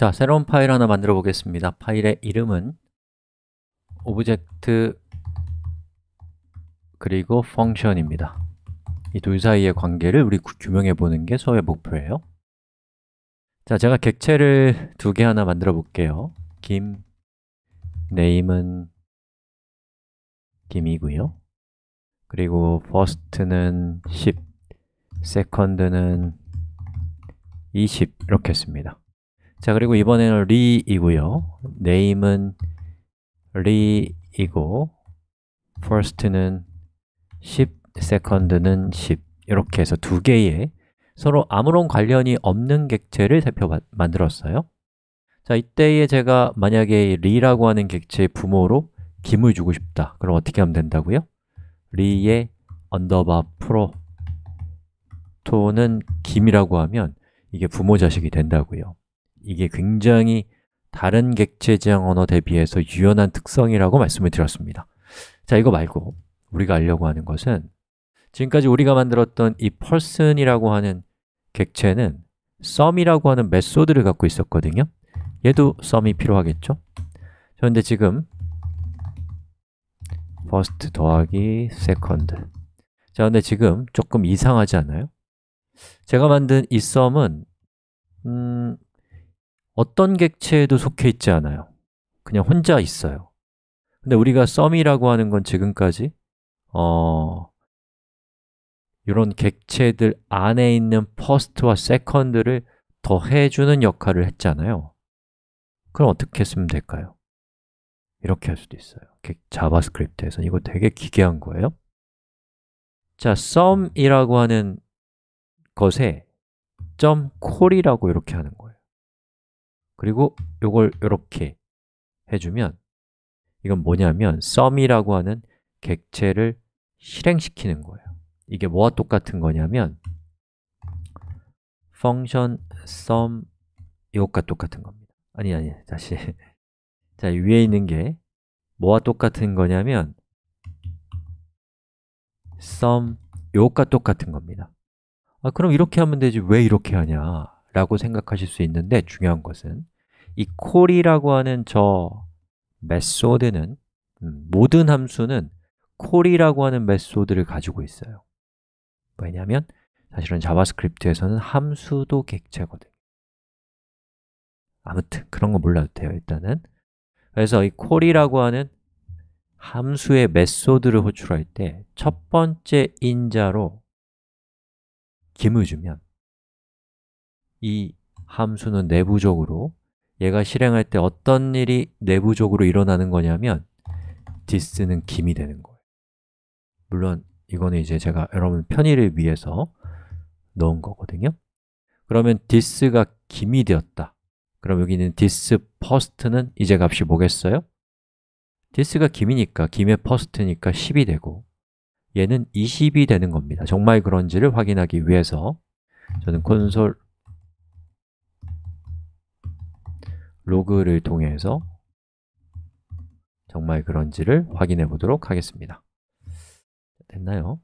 자, 새로운 파일 하나 만들어 보겠습니다. 파일의 이름은 오브젝트 그리고 f u n c t i o n 입니다이 둘 사이의 관계를 우리 규명해 보는 게 소의 목표예요. 자, 제가 객체를 두 개 하나 만들어 볼게요. 김 네임은 김이고요. 그리고 first는 10, second는 20 이렇게 했습니다. 자, 그리고 이번에는 리이고요 네임은 리이고 first는 10, second는 10 이렇게 해서 두 개의 서로 아무런 관련이 없는 객체를 살펴 만들었어요 자, 이때에 제가 만약에 리라고 하는 객체의 부모로 김을 주고 싶다 그럼 어떻게 하면 된다고요? 리의 언더바 프로 토는 김이라고 하면 이게 부모 자식이 된다고요 이게 굉장히 다른 객체 지향 언어 대비해서 유연한 특성이라고 말씀을 드렸습니다 자, 이거 말고 우리가 알려고 하는 것은 지금까지 우리가 만들었던 이 person이라고 하는 객체는 sum이라고 하는 메소드를 갖고 있었거든요 얘도 sum이 필요하겠죠? 그런데 지금 first 더하기 second 자, 근데 지금 조금 이상하지 않아요? 제가 만든 이 sum은 음, 어떤 객체에도 속해 있지 않아요 그냥 혼자 있어요 근데 우리가 썸이라고 하는 건 지금까지 어, 이런 객체들 안에 있는 퍼스트와 세컨드를 더해주는 역할을 했잖아요 그럼 어떻게 했으면 될까요? 이렇게 할 수도 있어요 자바스크립트에서는 이거 되게 기괴한 거예요 자, sum이라고 하는 것에 call이라고 이렇게 하는 거예요 그리고 이걸 이렇게 해주면 이건 뭐냐면 sum이라고 하는 객체를 실행시키는 거예요 이게 뭐와 똑같은 거냐면 function sum 이것과 똑같은 겁니다 아니 아니 다시 자 위에 있는 게 뭐와 똑같은 거냐면 sum 이것과 똑같은 겁니다 아, 그럼 이렇게 하면 되지 왜 이렇게 하냐 라고 생각하실 수 있는데 중요한 것은 이콜이라고 하는 저 메소드는 음, 모든 함수는 콜이라고 하는 메소드를 가지고 있어요 왜냐하면 사실은 자바스크립트에서는 함수도 객체거든요 아무튼 그런 거 몰라도 돼요 일단은 그래서 이콜이라고 하는 함수의 메소드를 호출할 때 첫 번째 인자로 김을 주면 이 함수는 내부적으로 얘가 실행할 때 어떤 일이 내부적으로 일어나는 거냐면 디스는 김이 되는 거예요 물론 이거는 이제 제가 여러분 편의를 위해서 넣은 거거든요 그러면 디스가 김이 되었다 그럼 여기 있는 디스 퍼스트는 이제 값이 뭐겠어요? 디스가 김이니까 김의 퍼스트니까 10이 되고 얘는 20이 되는 겁니다 정말 그런지를 확인하기 위해서 저는 콘솔 로그를 통해서 정말 그런지를 확인해 보도록 하겠습니다 됐나요?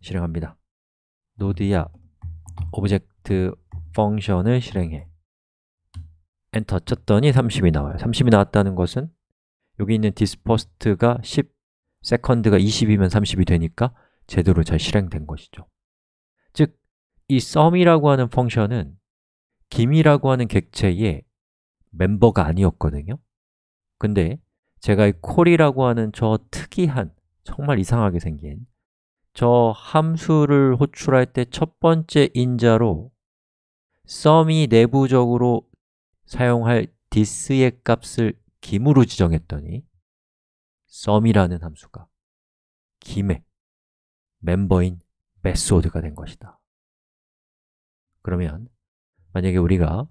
실행합니다 노드야 오브젝트 펑션을 실행해 엔터 쳤더니 30이 나와요 30이 나왔다는 것은 여기 있는 디스퍼스트가 10, 세컨드가 20이면 30이 되니까 제대로 잘 실행된 것이죠 즉, 이 sum이라고 하는 펑션은 김이라고 하는 객체의 멤버가 아니었거든요 근데 제가 이 콜이라고 하는 저 특이한 정말 이상하게 생긴 저 함수를 호출할 때 첫 번째 인자로 썸이 내부적으로 사용할 디스의 값을 김으로 지정했더니 썸이라는 함수가 김의 멤버인 메소드가 된 것이다 그러면 만약에 우리가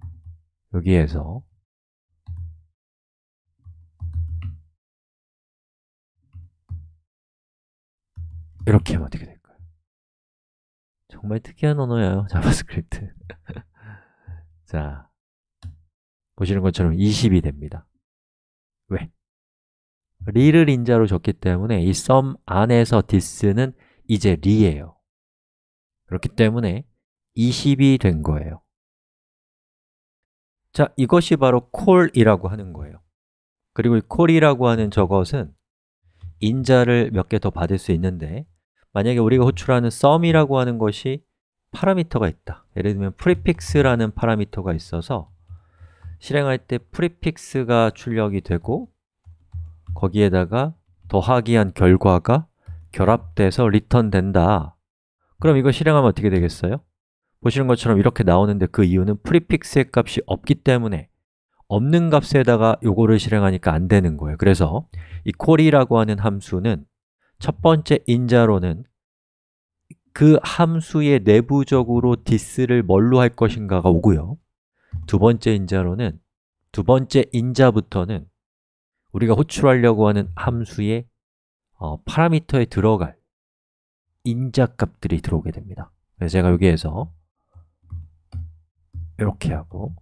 여기에서 이렇게 하면 어떻게 될까요? 정말 특이한 언어예요, 자바스크립트 자, 보시는 것처럼 20이 됩니다 왜? 리를 인자로 줬기 때문에 이 s 안에서 t h 는 이제 리예요 그렇기 때문에 20이 된 거예요 자, 이것이 바로 콜이라고 하는 거예요 그리고 이 c 이라고 하는 저것은 인자를 몇 개 더 받을 수 있는데 만약에 우리가 호출하는 sum이라고 하는 것이 파라미터가 있다 예를 들면 prefix라는 파라미터가 있어서 실행할 때 prefix가 출력이 되고 거기에다가 더하기 한 결과가 결합돼서 리턴 된다 그럼 이거 실행하면 어떻게 되겠어요? 보시는 것처럼 이렇게 나오는데 그 이유는 프리픽스의 값이 없기 때문에 없는 값에다가 요거를 실행하니까 안 되는 거예요 그래서 이 query라고 하는 함수는 첫 번째 인자로는 그 함수의 내부적으로 디스를 뭘로 할 것인가가 오고요 두 번째 인자로는 두 번째 인자부터는 우리가 호출하려고 하는 함수의 어, 파라미터에 들어갈 인자값들이 들어오게 됩니다 그래서 제가 여기에서 이렇게 하고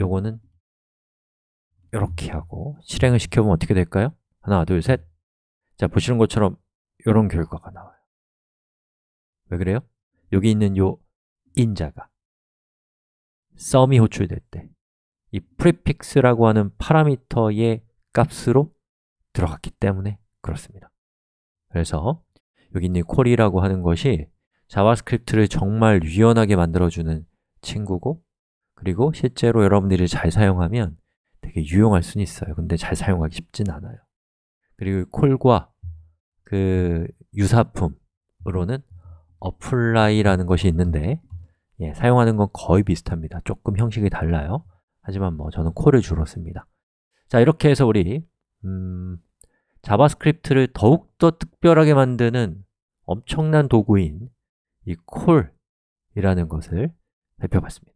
요거는 이렇게 하고 실행을 시켜보면 어떻게 될까요? 하나, 둘, 셋! 자, 보시는 것처럼 이런 결과가 나와요 왜 그래요? 여기 있는 요 인자가 썸이 호출될 때 이 p r e f i x 라고 하는 파라미터의 값으로 들어갔기 때문에 그렇습니다 그래서 여기 있는 콜이라고 하는 것이 자바스크립트를 정말 유연하게 만들어주는 친구고 그리고 실제로 여러분들이 잘 사용하면 되게 유용할 수는 있어요 근데 잘 사용하기 쉽진 않아요 그리고 콜과 그 유사품으로는 어플라이라는 것이 있는데 예, 사용하는 건 거의 비슷합니다 조금 형식이 달라요 하지만 뭐 저는 콜을 주로 씁니다 자 이렇게 해서 우리 음, 자바스크립트를 더욱더 특별하게 만드는 엄청난 도구인 이 콜이라는 것을 살펴봤습니다.